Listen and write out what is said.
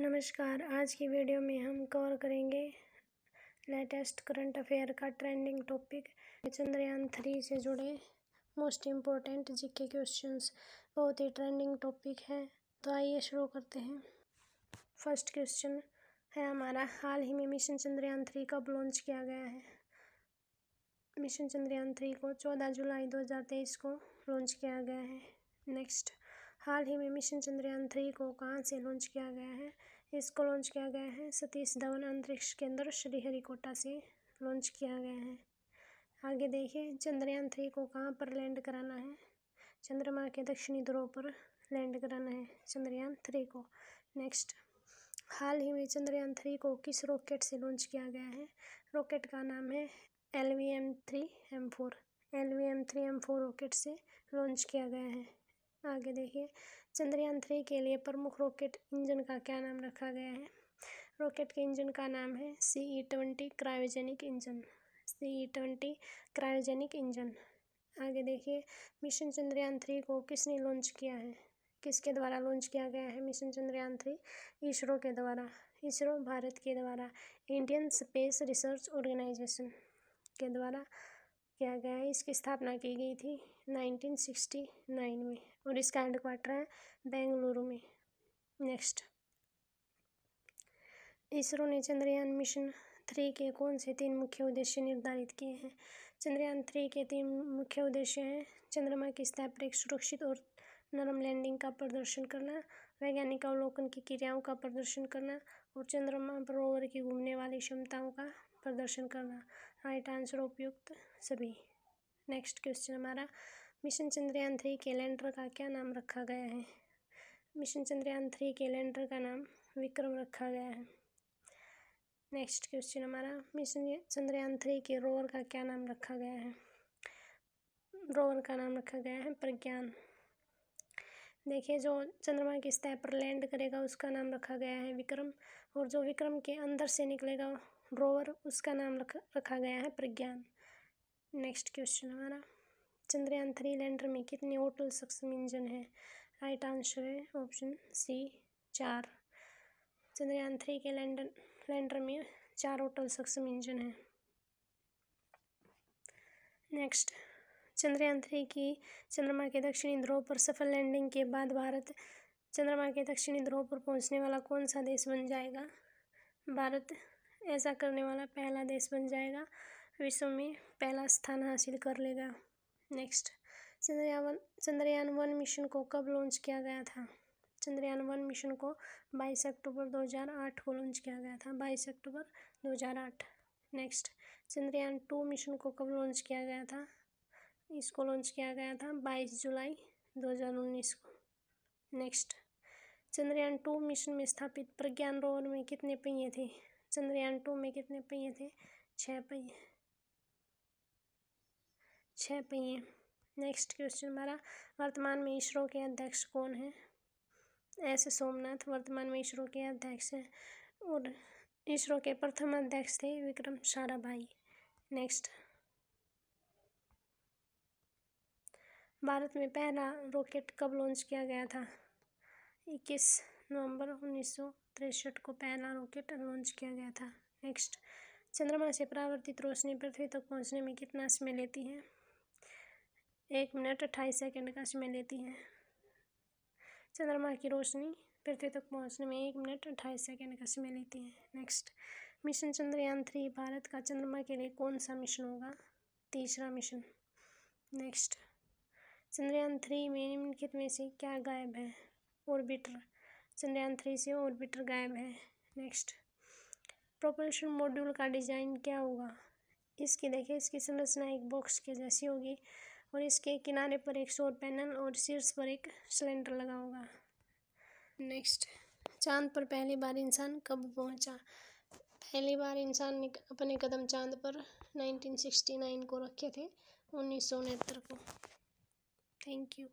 नमस्कार आज की वीडियो में हम कवर करेंगे लेटेस्ट करंट अफेयर का ट्रेंडिंग टॉपिक चंद्रयान थ्री से जुड़े मोस्ट इम्पोर्टेंट जीके क्वेश्चंस बहुत ही ट्रेंडिंग टॉपिक है तो आइए शुरू करते हैं फर्स्ट क्वेश्चन है हमारा हाल ही में मिशन चंद्रयान थ्री कब लॉन्च किया गया है मिशन चंद्रयान थ्री को चौदह जुलाई दो हज़ार तेईस को लॉन्च किया गया है नेक्स्ट हाल ही में मिशन चंद्रयान थ्री को कहाँ से लॉन्च किया गया है इसको लॉन्च किया गया है सतीश धवन अंतरिक्ष केंद्र श्रीहरिकोटा से लॉन्च किया गया है आगे देखिए चंद्रयान थ्री को कहाँ पर लैंड कराना है चंद्रमा के दक्षिणी ध्रुव पर लैंड कराना है चंद्रयान थ्री को नेक्स्ट हाल ही में चंद्रयान थ्री को किस रॉकेट से लॉन्च किया गया है रॉकेट का नाम है L V M three M four L V M three M four rocket से लॉन्च किया गया है आगे देखिए चंद्रयान थ्री के लिए प्रमुख रॉकेट इंजन का क्या नाम रखा गया है रॉकेट के इंजन का नाम है C E twenty cryogenic engine C E twenty cryogenic engine आगे देखिए मिशन चंद्रयान थ्री को किसने लॉन्च किया है किसके द्वारा लॉन्च किया गया है मिशन चंद्रयान थ्री इसरो के द्वारा इसरो भारत के द्वारा इंडियन स्पेस रिसर्च ऑर्गेनाइजेशन के द्वारा किया गया है इसकी स्थापना की गई थी 1969 में और इसका हेड क्वार्टर है बेंगलुरु में नेक्स्ट इसरो ने चंद्रयान मिशन थ्री के कौन से तीन मुख्य उद्देश्य निर्धारित किए हैं चंद्रयान थ्री के तीन मुख्य उद्देश्य हैं चंद्रमा की सतह पर एक सुरक्षित और नरम लैंडिंग का प्रदर्शन करना वैज्ञानिक अवलोकन की क्रियाओं का प्रदर्शन करना और चंद्रमा पर रोवर की घूमने वाली क्षमताओं का प्रदर्शन करना राइट आंसर उपयुक्त सभी नेक्स्ट क्वेश्चन हमारा मिशन चंद्रयान थ्री कैलेंडर का क्या नाम रखा गया है मिशन चंद्रयान थ्री कैलेंडर का नाम विक्रम रखा गया है नेक्स्ट क्वेश्चन हमारा मिशन चंद्रयान थ्री के रोवर का क्या नाम रखा गया है रोवर का नाम रखा गया है प्रज्ञान देखिए जो चंद्रमा की सतह पर लैंड करेगा उसका नाम रखा गया है विक्रम और जो विक्रम के अंदर से निकलेगा ड्रोवर उसका नाम रख, रखा गया है प्रज्ञान नेक्स्ट क्वेश्चन हमारा चंद्रयान थ्री लैंडर में कितने होटल सक्षम इंजन है राइट आंसर है ऑप्शन सी चार चंद्रयान थ्री के लैंडर लैंडर में चार होटल सक्षम इंजन है नेक्स्ट चंद्रयान थ्री की चंद्रमा के दक्षिणी ध्रुव पर सफल लैंडिंग के बाद भारत चंद्रमा के दक्षिणी ध्रुव पर पहुंचने वाला कौन सा देश बन जाएगा भारत ऐसा करने वाला पहला देश बन जाएगा विश्व में पहला स्थान हासिल कर लेगा next Chandrayaan Chandrayaan one mission को कब लॉन्च किया गया था चंद्रयान वन मिशन को 22 अक्टूबर 2008 को लॉन्च किया गया था 22 अक्टूबर 2008 नेक्स्ट चंद्रयान टू मिशन को कब लॉन्च किया गया था इसको लॉन्च किया गया था 22 जुलाई 2019 को नेक्स्ट चंद्रयान टू मिशन में स्थापित प्रज्ञान रोवर में कितने पहिए थे चंद्रयान टू में कितने पहिए थे छः पहिए छः पहिए नेक्स्ट क्वेश्चन हमारा वर्तमान में इसरो के अध्यक्ष कौन है एस सोमनाथ वर्तमान में इसरो के अध्यक्ष हैं और इसरो के प्रथम अध्यक्ष थे विक्रम साराभाई नेक्स्ट भारत में पहला रॉकेट कब लॉन्च किया गया था इक्कीस नवंबर उन्नीस को पहला रॉकेट लॉन्च किया गया था नेक्स्ट चंद्रमा से परावर्तित रोशनी पृथ्वी तक तो पहुंचने में कितना समय लेती है एक मिनट अट्ठाईस सेकंड का समय लेती है चंद्रमा की रोशनी पृथ्वी तक पहुंचने में एक मिनट अट्ठाईस सेकंड का समय लेती है next mission Chandrayaan three Bharat का चंद्रमा के लिए कौन सा मिशन होगा तीसरा मिशन नेक्स्ट चंद्रयान थ्री में निम्नलिखित में से क्या गायब है ऑर्बिटर चंद्रयान थ्री से ऑर्बिटर गायब है नेक्स्ट प्रोपल्शन मॉड्यूल का डिज़ाइन क्या होगा इसकी देखिए इसकी संरचना एक बॉक्स के जैसी होगी और इसके किनारे पर एक सौर पैनल और शीर्ष पर एक सिलेंडर लगा होगा नेक्स्ट चांद पर पहली बार इंसान कब पहुंचा पहली बार इंसान ने अपने कदम चांद पर 1969 को रखे थे उन्नीस को थैंक यू